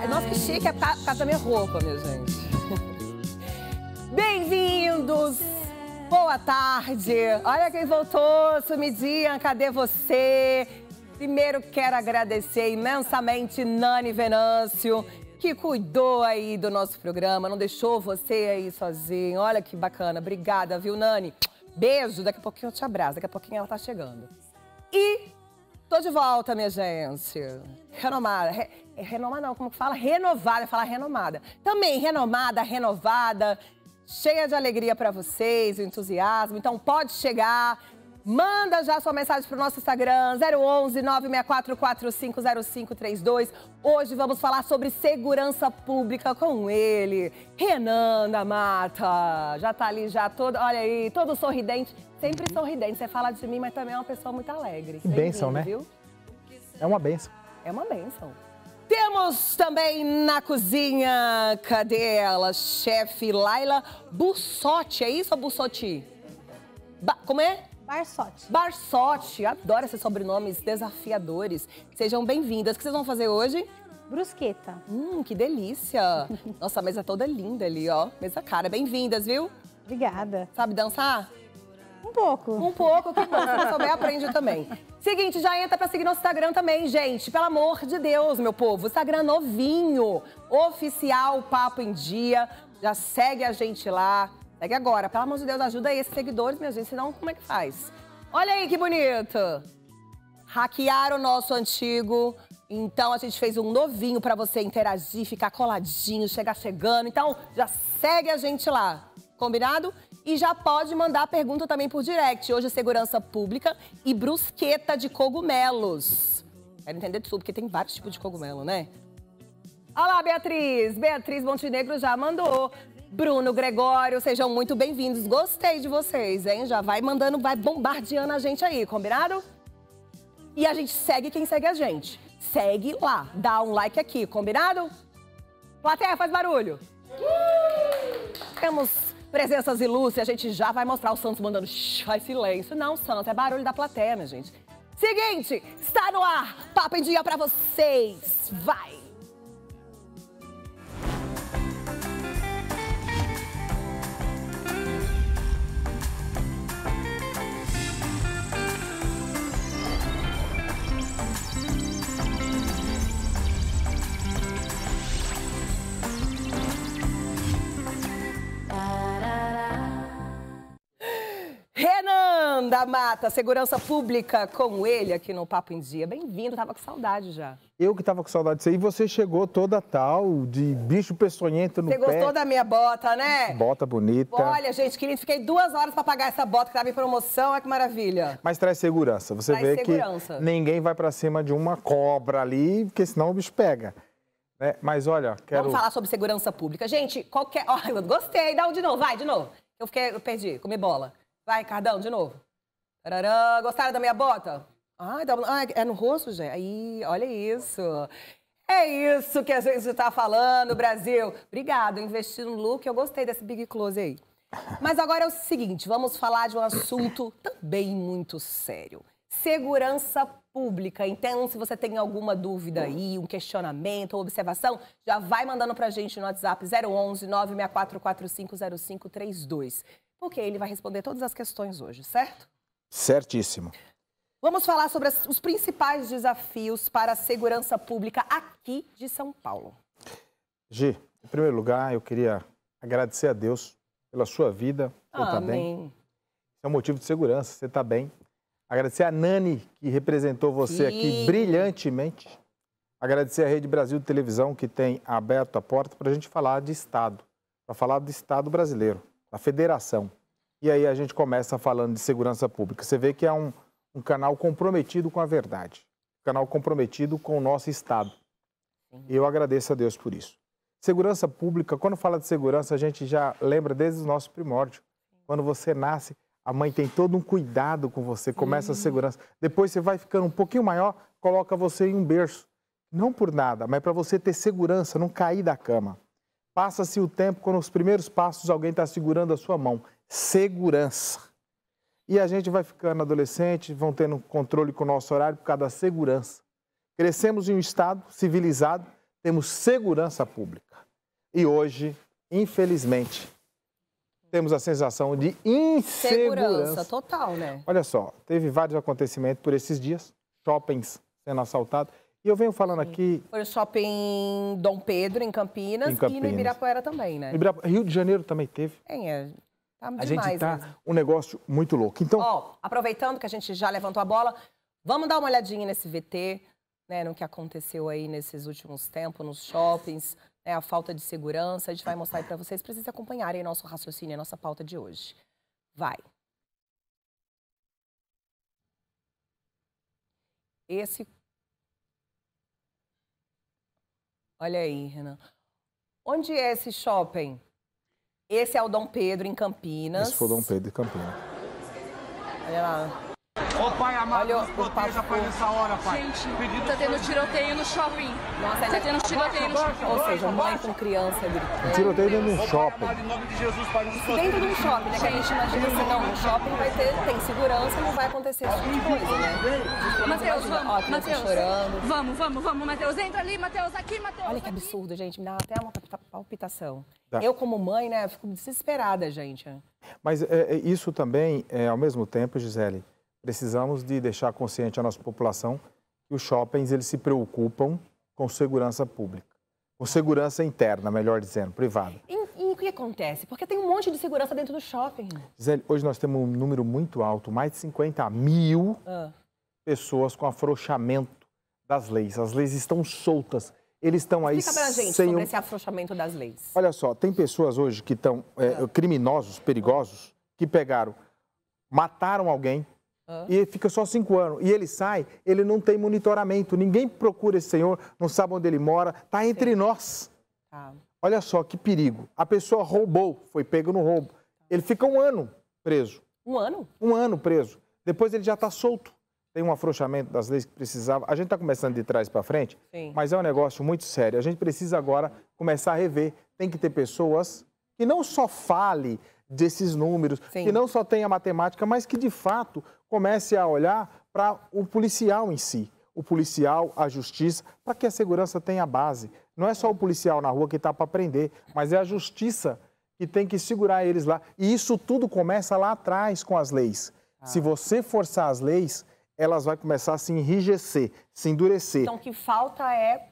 Ai. Nossa, que chique, é por causa da minha roupa, minha gente. Bem-vindos! Boa tarde! Olha quem voltou, sumidinha, cadê você? Primeiro quero agradecer imensamente Nani Venâncio, que cuidou aí do nosso programa, não deixou você aí sozinho. Olha que bacana, obrigada, viu, Nani? Beijo, daqui a pouquinho eu te abraço, daqui a pouquinho ela tá chegando. E Tô de volta, minha gente. Renomada. Re, renomada não, como que fala? Renovada, falar renomada. Também renomada, renovada, cheia de alegria para vocês, entusiasmo. Então pode chegar, Manda já sua mensagem para o nosso Instagram, 011 964 450532. Hoje vamos falar sobre segurança pública com ele, Renan da Mata. Já tá ali, já todo, olha aí, todo sorridente. Sempre sorridente. Você fala de mim, mas também é uma pessoa muito alegre. Que bênção, né? Viu? É uma bênção É uma bênção Temos também na cozinha, cadê ela? Chefe Laila Bussotti, é isso ou Bussotti? Ba como é? Barsotti. Barsotti, adoro esses sobrenomes desafiadores. Sejam bem-vindas. O que vocês vão fazer hoje? Brusqueta. Hum, que delícia. Nossa, a mesa toda linda ali, ó. Mesa cara. Bem-vindas, viu? Obrigada. Sabe dançar? Um pouco. Um pouco, que bom. Se não souber, aprende também. Seguinte, já entra pra seguir nosso Instagram também, gente. Pelo amor de Deus, meu povo. Instagram novinho, oficial Papo em Dia. Já segue a gente lá. Pegue agora. Pelo amor de Deus, ajuda esses seguidores, minha gente, senão como é que faz? Olha aí que bonito! Hackearam o nosso antigo. Então a gente fez um novinho para você interagir, ficar coladinho, chegar chegando. Então já segue a gente lá, combinado? E já pode mandar pergunta também por direct. Hoje é segurança pública e brusqueta de cogumelos. Quero entender tudo, porque tem vários tipos de cogumelo, né? Olha lá, Beatriz. Beatriz Montenegro já mandou. Bruno Gregório, sejam muito bem-vindos. Gostei de vocês, hein? Já vai mandando, vai bombardeando a gente aí, combinado? E a gente segue quem segue a gente. Segue lá, dá um like aqui, combinado? Plateia, faz barulho! Temos presenças ilustres, a gente já vai mostrar o Santos mandando faz silêncio. Não, Santos, é barulho da plateia, minha gente. Seguinte, está no ar, papo em dia pra vocês. Vai! da Mata, Segurança Pública, com ele aqui no Papo em Dia. Bem-vindo, tava com saudade já. Eu que tava com saudade você. E você chegou toda tal, de bicho peçonhento no você pé. Você gostou da minha bota, né? Bota bonita. Olha, gente, que Fiquei duas horas para pagar essa bota que tava em promoção, olha que maravilha. Mas traz segurança. Você traz vê segurança. que ninguém vai para cima de uma cobra ali, porque senão o bicho pega. É, mas olha, quero... Vamos falar sobre segurança pública. Gente, qualquer... olha, gostei, dá um de novo, vai, de novo. Eu, fiquei, eu perdi, comi bola. Vai, Cardão, de novo. Tarará, gostaram da minha bota? Ai, tá... ah, é no rosto, gente? Aí, olha isso. É isso que a gente está falando, Brasil. Obrigado, investi no look. Eu gostei desse big close aí. Mas agora é o seguinte, vamos falar de um assunto também muito sério. Segurança pública. Então, se você tem alguma dúvida aí, um questionamento ou observação, já vai mandando para a gente no WhatsApp 011 964450532, porque ele vai responder todas as questões hoje, certo? Certíssimo. Vamos falar sobre as, os principais desafios para a segurança pública aqui de São Paulo. Gi, em primeiro lugar, eu queria agradecer a Deus pela sua vida, por estar tá bem. É um motivo de segurança, você está bem. Agradecer a Nani, que representou você Sim. aqui brilhantemente. Agradecer a Rede Brasil de Televisão, que tem aberto a porta para a gente falar de Estado, para falar do Estado brasileiro, da federação. E aí a gente começa falando de segurança pública. Você vê que é um, um canal comprometido com a verdade, um canal comprometido com o nosso Estado. E eu agradeço a Deus por isso. Segurança pública, quando fala de segurança, a gente já lembra desde o nosso primórdio. Quando você nasce, a mãe tem todo um cuidado com você, começa a segurança. Depois você vai ficando um pouquinho maior, coloca você em um berço. Não por nada, mas para você ter segurança, não cair da cama. Passa-se o tempo, quando os primeiros passos, alguém está segurando a sua mão. Segurança. E a gente vai ficando adolescente, vão tendo controle com o nosso horário por causa da segurança. Crescemos em um Estado civilizado, temos segurança pública. E hoje, infelizmente, temos a sensação de insegurança. Segurança total, né? Olha só, teve vários acontecimentos por esses dias, shoppings sendo assaltados. E eu venho falando aqui. Foi o shopping Dom Pedro, em Campinas, em Campinas, e no Ibirapuera também, né? Ibirapuera, Rio de Janeiro também teve. É, tá a demais. A gente tá mesmo. um negócio muito louco. Então. Ó, aproveitando que a gente já levantou a bola, vamos dar uma olhadinha nesse VT, né? No que aconteceu aí nesses últimos tempos, nos shoppings, né, a falta de segurança. A gente vai mostrar aí pra vocês, pra vocês acompanharem nosso raciocínio, a nossa pauta de hoje. Vai. Esse Olha aí, Renan. Onde é esse shopping? Esse é o Dom Pedro, em Campinas. Esse foi o Dom Pedro, em Campinas. Olha lá. Ô pai amado, Olha, nos proteja, pai, nessa hora, pai. Gente, Pedido tá tendo tiroteio no shopping. Nossa, tá tendo tiroteio no shopping. Ou seja, mãe com criança gritando. Tiroteio dentro de um shopping. Pai, amado, em nome de Jesus, pai, nos proteja. Dentro de um shopping, né? Que a gente imagina assim, não, um shopping vai ter, tem segurança, não vai acontecer isso tipo de coisa, né? Matheus, vamos, ó, chorando. Vamos, vamos, vamos, Matheus. Entra ali, Matheus, aqui, Matheus. Olha que absurdo, gente. Me dá até uma palpitação. Tá. Eu, como mãe, né, fico desesperada, gente. Mas é, é isso também, é, ao mesmo tempo, Gisele, Precisamos de deixar consciente a nossa população que os shoppings eles se preocupam com segurança pública, com segurança interna, melhor dizendo, privada. E, e o que acontece? Porque tem um monte de segurança dentro do shopping. Gisele, hoje nós temos um número muito alto, mais de 50 mil ah. pessoas com afrouxamento das leis. As leis estão soltas. Eles estão aí Explica pra gente sem sobre um... esse afrouxamento das leis. Olha só, tem pessoas hoje que estão é, ah. criminosos, perigosos, que pegaram, mataram alguém, e fica só cinco anos. E ele sai, ele não tem monitoramento. Ninguém procura esse senhor, não sabe onde ele mora. Está entre Sim. nós. Ah. Olha só que perigo. A pessoa roubou, foi pego no roubo. Ele fica um ano preso. Um ano? Um ano preso. Depois ele já está solto. Tem um afrouxamento das leis que precisava. A gente está começando de trás para frente, Sim. mas é um negócio muito sério. A gente precisa agora começar a rever. Tem que ter pessoas que não só fale desses números, Sim. que não só tenha matemática, mas que de fato comece a olhar para o policial em si, o policial, a justiça, para que a segurança tenha base. Não é só o policial na rua que está para prender, mas é a justiça que tem que segurar eles lá. E isso tudo começa lá atrás com as leis. Ah. Se você forçar as leis, elas vão começar a se enrijecer, se endurecer. Então, o que falta é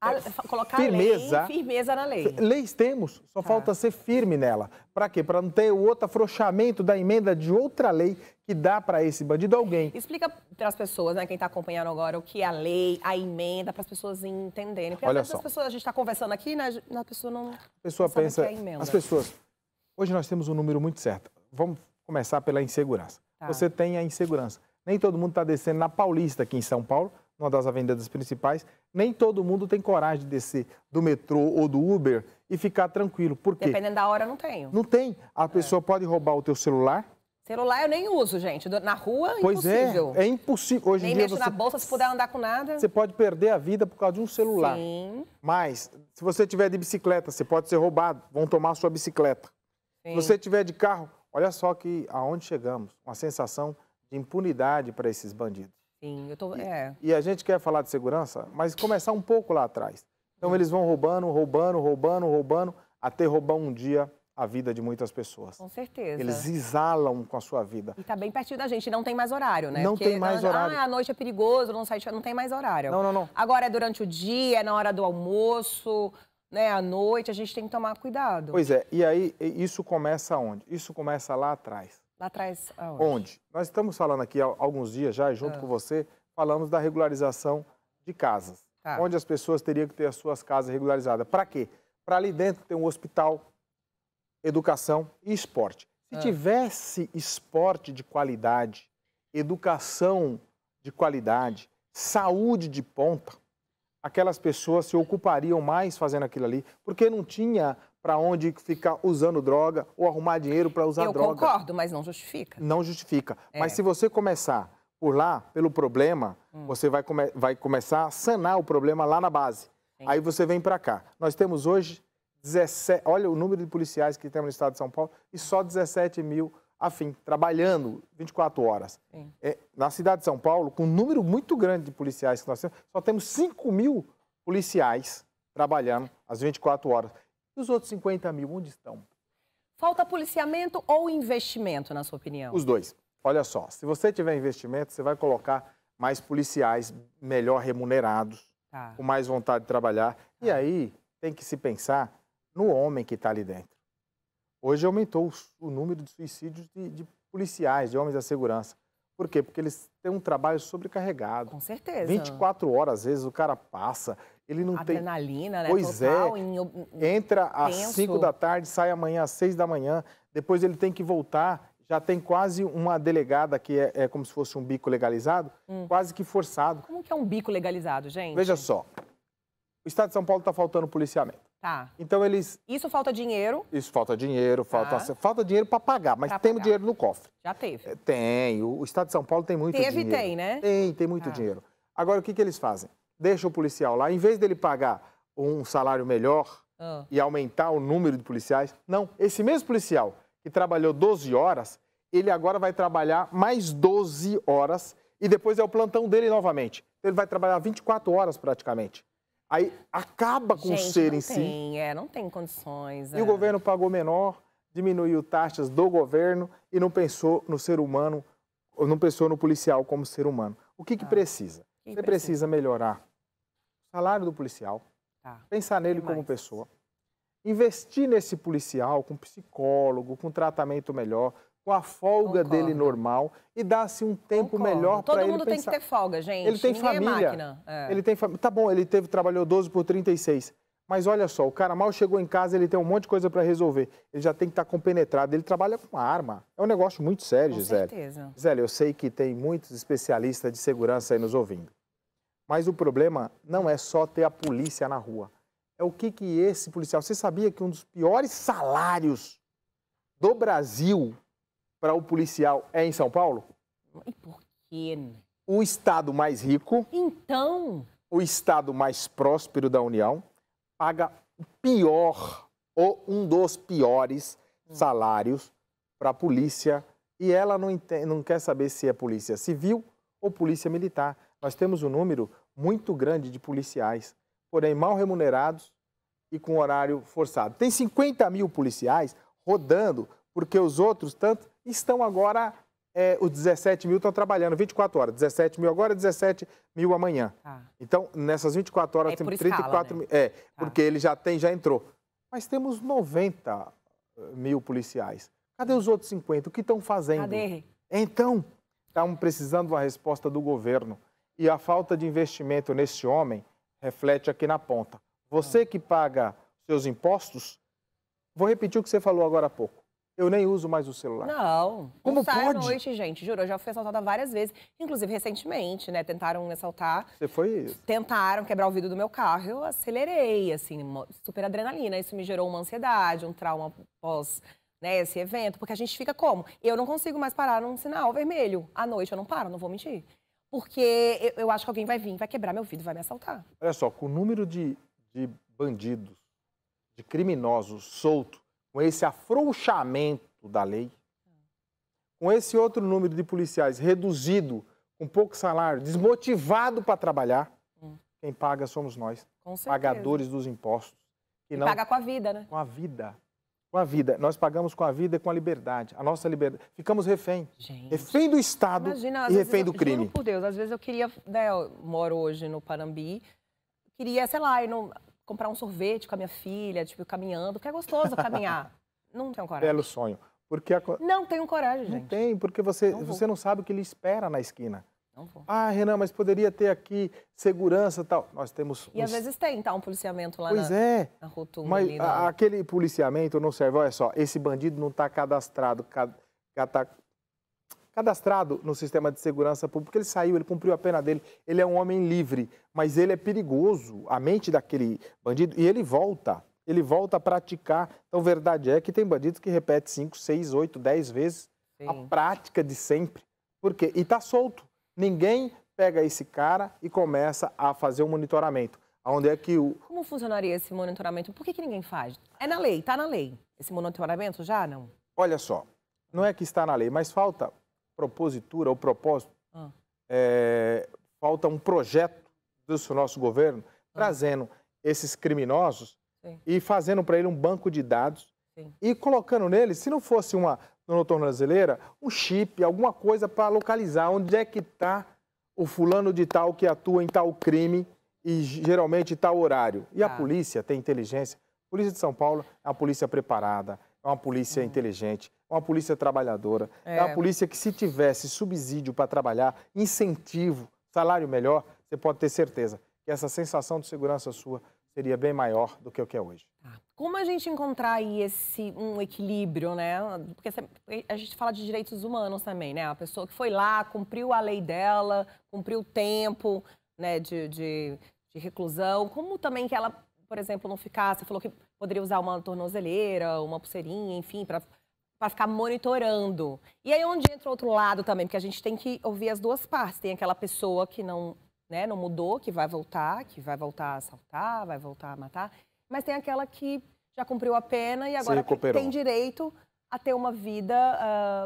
a, é, colocar firmeza, lei, firmeza na lei. Leis temos, só tá. falta ser firme nela. Para quê? Para não ter o outro afrouxamento da emenda de outra lei que dá para esse bandido alguém. Explica para as pessoas, né, quem está acompanhando agora, o que é a lei, a emenda, para as pessoas entenderem. Porque Olha só. pessoas, a gente está conversando aqui, né, a pessoa não. A pessoa pensa. É as pessoas. Hoje nós temos um número muito certo. Vamos começar pela insegurança. Tá. Você tem a insegurança. Nem todo mundo está descendo na Paulista aqui em São Paulo uma das avenidas principais, nem todo mundo tem coragem de descer do metrô ou do Uber e ficar tranquilo. Por quê? Dependendo da hora, não tenho. Não tem. A é. pessoa pode roubar o teu celular. Celular eu nem uso, gente. Na rua, pois é, impossível. É, é impossível. Hoje nem em dia mexo você... na bolsa se puder andar com nada. Você pode perder a vida por causa de um celular. Sim. Mas, se você tiver de bicicleta, você pode ser roubado. Vão tomar a sua bicicleta. Sim. Se você tiver de carro, olha só que aonde chegamos. Uma sensação de impunidade para esses bandidos. Sim, eu tô. É. E, a gente quer falar de segurança, mas começar um pouco lá atrás. Então eles vão roubando, roubando, roubando, roubando, até roubar um dia a vida de muitas pessoas. Com certeza. Eles exalam com a sua vida. E tá bem pertinho da gente, não tem mais horário, né? Não Porque, tem mais não, tá, horário. Ah, a noite é perigoso, não sai, não tem mais horário. Não, não, não. Agora é durante o dia, é na hora do almoço, né, à noite, a gente tem que tomar cuidado. Pois é, e aí isso começa onde? Isso começa lá atrás. Lá atrás, aonde? Onde? Nós estamos falando aqui há alguns dias já, junto ah. com você, falamos da regularização de casas. Tá. Onde as pessoas teriam que ter as suas casas regularizadas. Para quê? Para ali dentro ter um hospital, educação e esporte. Se ah. tivesse esporte de qualidade, educação de qualidade, saúde de ponta, aquelas pessoas se ocupariam mais fazendo aquilo ali, porque não tinha para onde ficar usando droga ou arrumar dinheiro para usar Eu droga. Eu concordo, mas não justifica. Não justifica. É. Mas se você começar por lá, pelo problema, hum. você vai, come vai começar a sanar o problema lá na base. Sim. Aí você vem para cá. Nós temos hoje 17, olha o número de policiais que temos no estado de São Paulo e só 17 mil, afim, trabalhando 24 horas. É, na cidade de São Paulo, com um número muito grande de policiais que nós temos, só temos 5 mil policiais trabalhando às 24 horas. E os outros 50 mil, onde estão? Falta policiamento ou investimento, na sua opinião? Os dois. Olha só, se você tiver investimento, você vai colocar mais policiais melhor remunerados, tá. com mais vontade de trabalhar. Tá. E aí tem que se pensar no homem que está ali dentro. Hoje aumentou o número de suicídios de, de policiais, de homens da segurança. Por quê? Porque eles têm um trabalho sobrecarregado. Com certeza. 24 horas, às vezes, o cara passa. Ele não Adrenalina, tem. Adrenalina, né? Pois é. Total, é. Em... Entra às 5 da tarde, sai amanhã às 6 da manhã. Depois ele tem que voltar. Já tem quase uma delegada que é, é como se fosse um bico legalizado, hum. quase que forçado. Como que é um bico legalizado, gente? Veja só. O Estado de São Paulo está faltando policiamento. Tá. Então eles. Isso falta dinheiro? Isso falta dinheiro, falta, tá. falta dinheiro para pagar, mas temos dinheiro no cofre. Já teve? É, tem. O, o Estado de São Paulo tem muito Teve, dinheiro. Teve tem, né? Tem, tem muito tá. dinheiro. Agora, o que, que eles fazem? Deixa o policial lá, em vez dele pagar um salário melhor ah. e aumentar o número de policiais, não. Esse mesmo policial que trabalhou 12 horas, ele agora vai trabalhar mais 12 horas e depois é o plantão dele novamente. Então, ele vai trabalhar 24 horas praticamente. Aí acaba com Gente, o ser em tem, si. É, não tem condições. E é. o governo pagou menor, diminuiu taxas do governo e não pensou no ser humano, não pensou no policial como ser humano. O que, que ah. precisa? Que Você precisa? precisa melhorar o salário do policial, tá, pensar nele como pessoa, investir nesse policial com psicólogo, com tratamento melhor, com a folga Concordo. dele normal e dá-se assim, um tempo Concordo. melhor para ele Todo mundo tem pensar. que ter folga, gente. Ele tem Ninguém é família. É é. Ele tem família. Tá bom, ele teve trabalhou 12 por 36. Mas olha só, o cara mal chegou em casa, ele tem um monte de coisa para resolver. Ele já tem que estar tá compenetrado. Ele trabalha com uma arma. É um negócio muito sério, com Gisele. Com certeza. Gisele, eu sei que tem muitos especialistas de segurança aí nos ouvindo. Mas o problema não é só ter a polícia na rua. É o que, que esse policial. Você sabia que um dos piores salários do Brasil para o policial é em São Paulo? E por quê? Né? O estado mais rico. Então. O estado mais próspero da União paga o pior ou um dos piores hum. salários para a polícia e ela não, entende, não quer saber se é polícia civil ou polícia militar. Nós temos um número muito grande de policiais, porém mal remunerados e com horário forçado. Tem 50 mil policiais rodando porque os outros, tanto estão agora, é, os 17 mil estão trabalhando 24 horas. 17 mil agora, 17 mil amanhã. Tá. Então, nessas 24 horas, é tem 34 né? mil. É, tá. porque ele já tem, já entrou. Mas temos 90 eh, mil policiais. Cadê os outros 50? O que estão fazendo? Cadê? Então, estamos precisando de uma resposta do governo. E a falta de investimento nesse homem reflete aqui na ponta. Você tá. que paga seus impostos, vou repetir o que você falou agora há pouco. Eu nem uso mais o celular. Não. Como não sai pode? à noite, gente. Juro, eu já fui assaltada várias vezes. Inclusive, recentemente, né? Tentaram me assaltar. Você foi isso? Tentaram quebrar o vidro do meu carro. Eu acelerei, assim, super adrenalina. Isso me gerou uma ansiedade, um trauma pós né, esse evento. Porque a gente fica como? Eu não consigo mais parar num sinal vermelho. À noite eu não paro, não vou mentir. Porque eu, eu acho que alguém vai vir, vai quebrar meu vidro, vai me assaltar. Olha só, com o número de, de bandidos, de criminosos soltos, com esse afrouxamento da lei, com esse outro número de policiais reduzido, com pouco salário, desmotivado para trabalhar, hum. quem paga somos nós, pagadores dos impostos. Que não... paga com a vida, né? Com a vida. Com a vida. Nós pagamos com a vida e com a liberdade. A nossa liberdade. Ficamos refém. Gente. Refém do Estado Imagina, e refém do crime. Juro por Deus, às vezes eu queria, né, eu moro hoje no Parambi, queria, sei lá, ir no, comprar um sorvete com a minha filha, tipo, caminhando, que é gostoso caminhar. não tenho coragem. Belo sonho. Porque a... Não tenho coragem, gente. Não tem, porque você não, você não sabe o que ele espera na esquina. Não vou. Ah, Renan, mas poderia ter aqui segurança e tal. Nós temos... E às vezes tem, tá, um policiamento lá pois na, é. na rotunda. Mas ali, né? aquele policiamento não serve. Olha só, esse bandido não está cadastrado, cad cadastrado no sistema de segurança pública. Ele saiu, ele cumpriu a pena dele, ele é um homem livre, mas ele é perigoso, a mente daquele bandido, e ele volta, ele volta a praticar. Então, verdade é que tem bandidos que repete 5, 6, 8, 10 vezes Sim. a prática de sempre. Por quê? E está solto. Ninguém pega esse cara e começa a fazer o um monitoramento. Onde é que o... Como funcionaria esse monitoramento? Por que, que ninguém faz? É na lei, está na lei. Esse monitoramento já não? Olha só, não é que está na lei, mas falta propositura ou propósito. Ah. É, falta um projeto do nosso governo ah. trazendo esses criminosos Sim. e fazendo para ele um banco de dados Sim. e colocando nele, se não fosse uma noturna brasileira, um chip, alguma coisa para localizar onde é que está o fulano de tal que atua em tal crime e geralmente tal horário. E ah. a tá. polícia tem inteligência. A polícia de São Paulo é uma polícia preparada, é uma polícia uhum. inteligente uma polícia trabalhadora. É, é então, uma polícia que, se tivesse subsídio para trabalhar, incentivo, salário melhor, você pode ter certeza que essa sensação de segurança sua seria bem maior do que o que é hoje. Tá. Como a gente encontrar aí esse um equilíbrio, né? Porque a gente fala de direitos humanos também, né? A pessoa que foi lá, cumpriu a lei dela, cumpriu o tempo, né, de, de, de reclusão. Como também que ela, por exemplo, não ficasse, falou que poderia usar uma tornozeleira, uma pulseirinha, enfim, para para ficar monitorando. E aí onde entra o outro lado também, porque a gente tem que ouvir as duas partes. Tem aquela pessoa que não, né, não mudou, que vai voltar, que vai voltar a assaltar, vai voltar a matar, mas tem aquela que já cumpriu a pena e agora tem direito a ter uma vida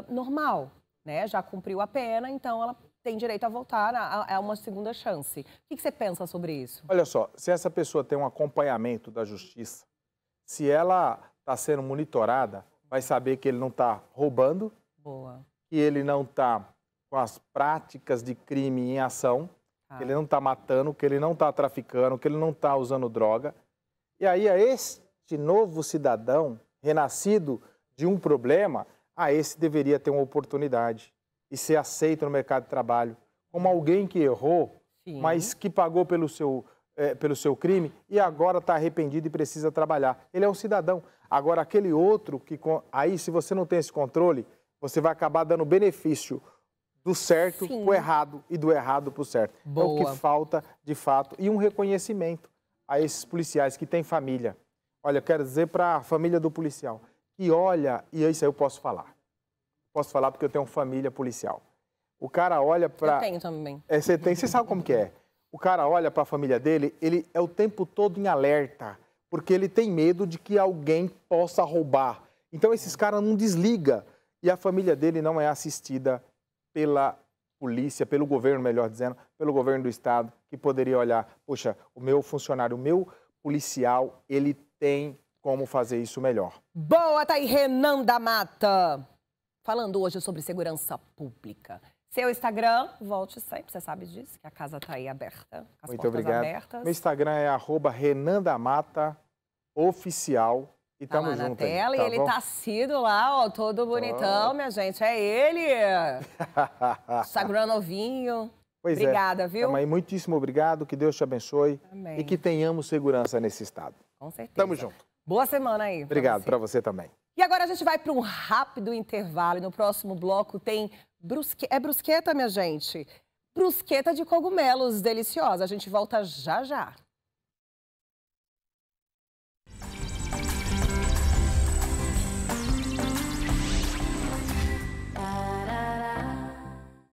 uh, normal, né? Já cumpriu a pena, então ela tem direito a voltar né? a, é uma segunda chance. O que, que você pensa sobre isso? Olha só, se essa pessoa tem um acompanhamento da justiça, se ela está sendo monitorada, vai saber que ele não está roubando, Boa. que ele não está com as práticas de crime em ação, ah. que ele não está matando, que ele não está traficando, que ele não está usando droga. E aí a este novo cidadão, renascido de um problema, a esse deveria ter uma oportunidade e ser aceito no mercado de trabalho como alguém que errou, Sim. mas que pagou pelo seu é, pelo seu crime e agora está arrependido e precisa trabalhar. Ele é um cidadão. Agora, aquele outro que. Aí, se você não tem esse controle, você vai acabar dando benefício do certo para o errado e do errado para o certo. Boa. É o que falta, de fato, e um reconhecimento a esses policiais que têm família. Olha, eu quero dizer para a família do policial que olha, e é isso aí eu posso falar. Posso falar porque eu tenho família policial. O cara olha para. Eu tenho também. É, você tem, você sabe como que é. O cara olha para a família dele, ele é o tempo todo em alerta, porque ele tem medo de que alguém possa roubar. Então esses caras não desliga e a família dele não é assistida pela polícia, pelo governo, melhor dizendo, pelo governo do estado, que poderia olhar, poxa, o meu funcionário, o meu policial, ele tem como fazer isso melhor. Boa, tá aí Renan da Mata. Falando hoje sobre segurança pública. Seu Instagram, volte sempre, você sabe disso, que a casa está aí aberta. Muito obrigado. Abertas. Meu Instagram é arroba Renandamata Oficial. E tá tamo lá na junto. Tela, aí, tá e ele bom? tá sido lá, ó, todo bonitão, oh. minha gente. É ele! Instagram novinho. Pois é, Obrigada, é. viu? aí, muitíssimo obrigado, que Deus te abençoe Amém. e que tenhamos segurança nesse estado. Com certeza. Tamo junto. Boa semana aí. Obrigado, para você. você também. E agora a gente vai para um rápido intervalo e no próximo bloco tem brusque... é brusqueta, minha gente. Brusqueta de cogumelos, deliciosa. A gente volta já já.